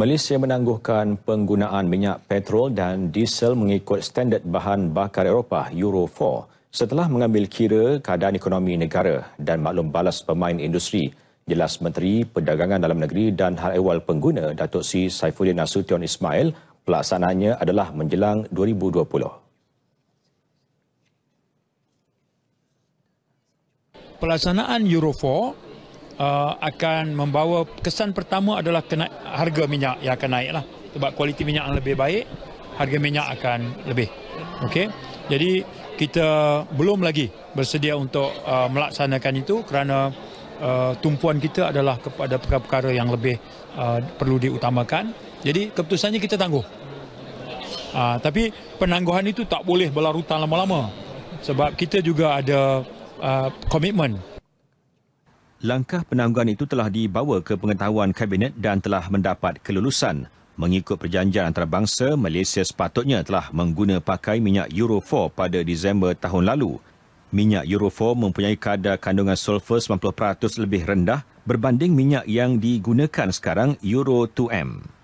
Malaysia menangguhkan penggunaan minyak petrol dan diesel mengikut standard bahan bakar Eropah Euro 4 setelah mengambil kira keadaan ekonomi negara dan maklum balas pemain industri. Jelas Menteri Perdagangan Dalam Negeri dan Hal Ehwal Pengguna Datuk Si Saifuddin Nasution Ismail pelaksanaannya adalah menjelang 2020. Pelaksanaan Euro 4 Uh, akan membawa kesan pertama adalah kena, harga minyak yang akan naik lah. Sebab kualiti minyak yang lebih baik, harga minyak akan lebih. Okay, Jadi kita belum lagi bersedia untuk uh, melaksanakan itu kerana uh, tumpuan kita adalah kepada perkara-perkara yang lebih uh, perlu diutamakan. Jadi keputusannya kita tangguh. Uh, tapi penangguhan itu tak boleh berlarutan lama-lama sebab kita juga ada uh, komitmen uh, Langkah penangguhan itu telah dibawa ke pengetahuan Kabinet dan telah mendapat kelulusan. Mengikut perjanjian antarabangsa, Malaysia sepatutnya telah mengguna pakai minyak Euro 4 pada Disember tahun lalu. Minyak Euro 4 mempunyai kadar kandungan sulfur 90% lebih rendah berbanding minyak yang digunakan sekarang Euro 2M.